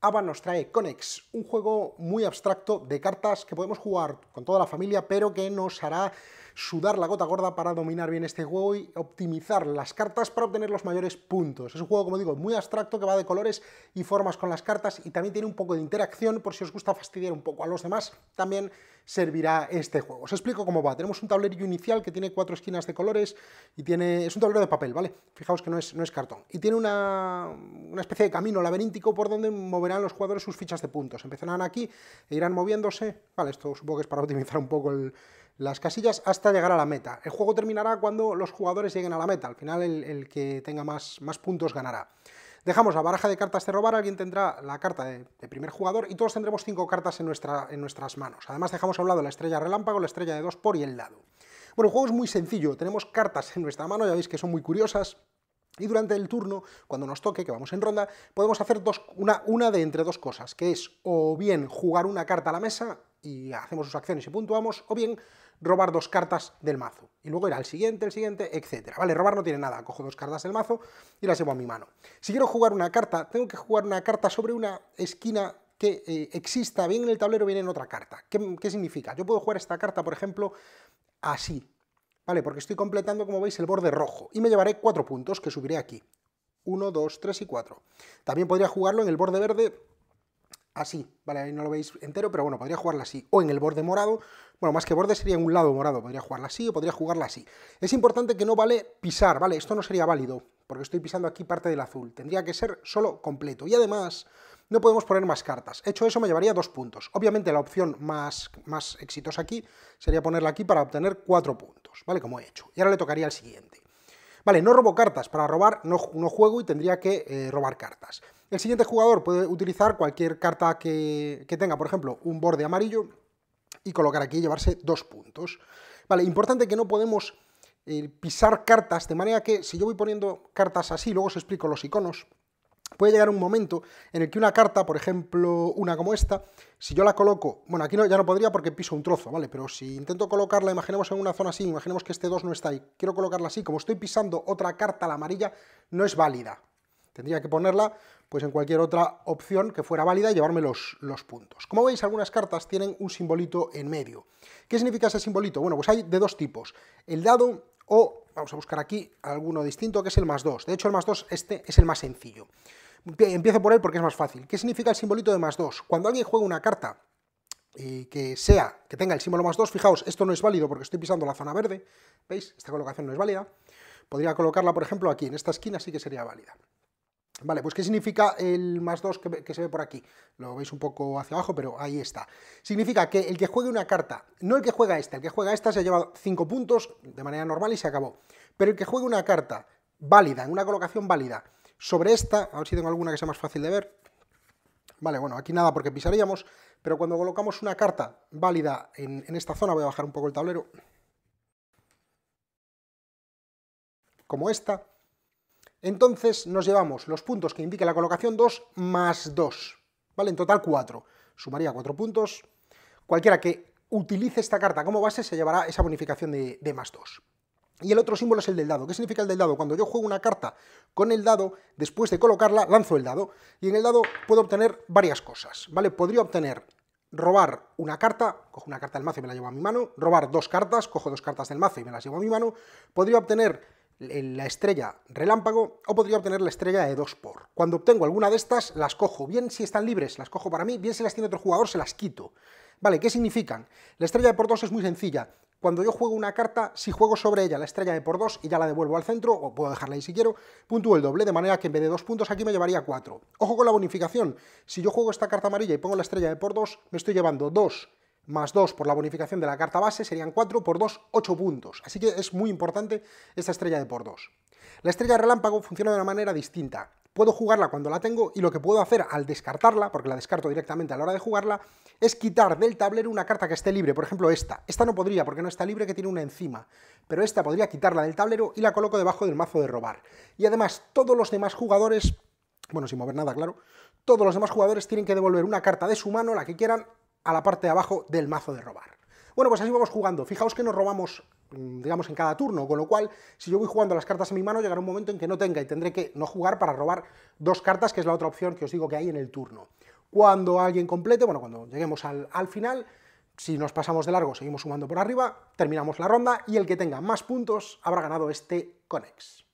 Ava nos trae Conex, un juego muy abstracto de cartas que podemos jugar con toda la familia, pero que nos hará sudar la gota gorda para dominar bien este juego y optimizar las cartas para obtener los mayores puntos. Es un juego, como digo, muy abstracto que va de colores y formas con las cartas y también tiene un poco de interacción por si os gusta fastidiar un poco a los demás, también servirá este juego. Os explico cómo va. Tenemos un tablerillo inicial que tiene cuatro esquinas de colores y tiene... es un tablero de papel, ¿vale? Fijaos que no es, no es cartón. Y tiene una, una especie de camino laberíntico por donde moverán los jugadores sus fichas de puntos. Empezarán aquí e irán moviéndose. Vale, esto supongo que es para optimizar un poco el las casillas hasta llegar a la meta. El juego terminará cuando los jugadores lleguen a la meta, al final el, que tenga más, más puntos ganará. Dejamos la baraja de cartas de robar, alguien tendrá la carta de, primer jugador y todos tendremos cinco cartas en, nuestra, en nuestras manos. Además dejamos a un lado la estrella relámpago, la estrella de dos por y el lado. Bueno, el juego es muy sencillo, tenemos cartas en nuestra mano, ya veis que son muy curiosas, y durante el turno, cuando nos toque, que vamos en ronda, podemos hacer dos, una, una de entre dos cosas, que es o bien jugar una carta a la mesa y hacemos sus acciones y puntuamos, o bien robar dos cartas del mazo. Y luego ir al siguiente, el siguiente, etc. Vale, robar no tiene nada, cojo dos cartas del mazo y las llevo a mi mano. Si quiero jugar una carta, tengo que jugar una carta sobre una esquina que eh, exista bien en el tablero, bien en otra carta. ¿Qué, significa? Yo puedo jugar esta carta, por ejemplo, así, ¿vale? Porque estoy completando, como veis, el borde rojo y me llevaré cuatro puntos que subiré aquí. Uno, dos, tres y cuatro. También podría jugarlo en el borde verde así, ah, ¿vale? Ahí no lo veis entero, pero bueno, podría jugarla así. O en el borde morado, bueno, más que borde sería en un lado morado, podría jugarla así o podría jugarla así. Es importante que no vale pisar, ¿vale? Esto no sería válido, porque estoy pisando aquí parte del azul. Tendría que ser solo completo. Y además, no podemos poner más cartas. Hecho eso, me llevaría dos puntos. Obviamente la opción más, más exitosa aquí sería ponerla aquí para obtener cuatro puntos, ¿vale? Como he hecho. Y ahora le tocaría el siguiente. Vale, no robo cartas, para robar no, juego y tendría que eh, robar cartas. El siguiente jugador puede utilizar cualquier carta que, tenga, por ejemplo, un borde amarillo y colocar aquí y llevarse dos puntos. Vale, importante que no podemos eh, pisar cartas, de manera que si yo voy poniendo cartas así, luego os explico los iconos, Puede llegar un momento en el que una carta, por ejemplo, una como esta, si yo la coloco, bueno, aquí no, ya no podría porque piso un trozo, ¿vale? Pero si intento colocarla, imaginemos en una zona así, imaginemos que este 2 no está ahí, quiero colocarla así, como estoy pisando otra carta, la amarilla, no es válida. Tendría que ponerla pues en cualquier otra opción que fuera válida y llevarme los, los puntos. Como veis, algunas cartas tienen un simbolito en medio. ¿Qué significa ese simbolito? Bueno, pues hay de dos tipos, el dado o Vamos a buscar aquí alguno distinto, que es el más 2. De hecho, el más 2, este, es el más sencillo. Empiezo por él porque es más fácil. ¿Qué significa el simbolito de más 2? Cuando alguien juega una carta y eh, que sea, que tenga el símbolo más 2, fijaos, esto no es válido porque estoy pisando la zona verde, ¿veis? Esta colocación no es válida. Podría colocarla, por ejemplo, aquí, en esta esquina sí que sería válida. Vale, pues ¿qué significa el más 2 que, se ve por aquí? Lo veis un poco hacia abajo, pero ahí está. Significa que el que juegue una carta, no el que juega esta, el que juega esta se ha llevado 5 puntos de manera normal y se acabó. Pero el que juegue una carta válida, en una colocación válida, sobre esta, a ver si tengo alguna que sea más fácil de ver. Vale, bueno, aquí nada porque pisaríamos, pero cuando colocamos una carta válida en, en esta zona, voy a bajar un poco el tablero, como esta, entonces nos llevamos los puntos que indique la colocación 2 más 2, ¿vale? En total 4. Sumaría 4 puntos. Cualquiera que utilice esta carta como base se llevará esa bonificación de, más 2. Y el otro símbolo es el del dado. ¿Qué significa el del dado? Cuando yo juego una carta con el dado, después de colocarla, lanzo el dado. Y en el dado puedo obtener varias cosas, ¿vale? Podría obtener robar una carta, cojo una carta del mazo y me la llevo a mi mano, robar dos cartas, cojo dos cartas del mazo y me las llevo a mi mano, podría obtener la estrella relámpago o podría obtener la estrella de 2 por. Cuando obtengo alguna de estas, las cojo. Bien si están libres, las cojo para mí, bien si las tiene otro jugador, se las quito. Vale, ¿qué significan? La estrella de por 2 es muy sencilla. Cuando yo juego una carta, si juego sobre ella la estrella de por 2 y ya la devuelvo al centro, o puedo dejarla ahí si quiero, puntúo el doble, de manera que en vez de 2 puntos aquí me llevaría 4. Ojo con la bonificación. Si yo juego esta carta amarilla y pongo la estrella de por 2, me estoy llevando 2 más 2 por la bonificación de la carta base, serían 4 por 2, 8 puntos. Así que es muy importante esta estrella de por 2. La estrella de relámpago funciona de una manera distinta. Puedo jugarla cuando la tengo y lo que puedo hacer al descartarla, porque la descarto directamente a la hora de jugarla, es quitar del tablero una carta que esté libre, por ejemplo esta. Esta no podría porque no está libre que tiene una encima, pero esta podría quitarla del tablero y la coloco debajo del mazo de robar. Y además todos los demás jugadores, bueno sin mover nada claro, todos los demás jugadores tienen que devolver una carta de su mano, la que quieran, a la parte de abajo del mazo de robar. Bueno, pues así vamos jugando. Fijaos que nos robamos mm, digamos, en cada turno, con lo cual, si yo voy jugando las cartas en mi mano, llegará un momento en que no tenga y tendré que no jugar para robar dos cartas, que es la otra opción que os digo que hay en el turno. Cuando alguien complete, bueno, cuando lleguemos al, final, si nos pasamos de largo, seguimos sumando por arriba, terminamos la ronda y el que tenga más puntos habrá ganado este Conex.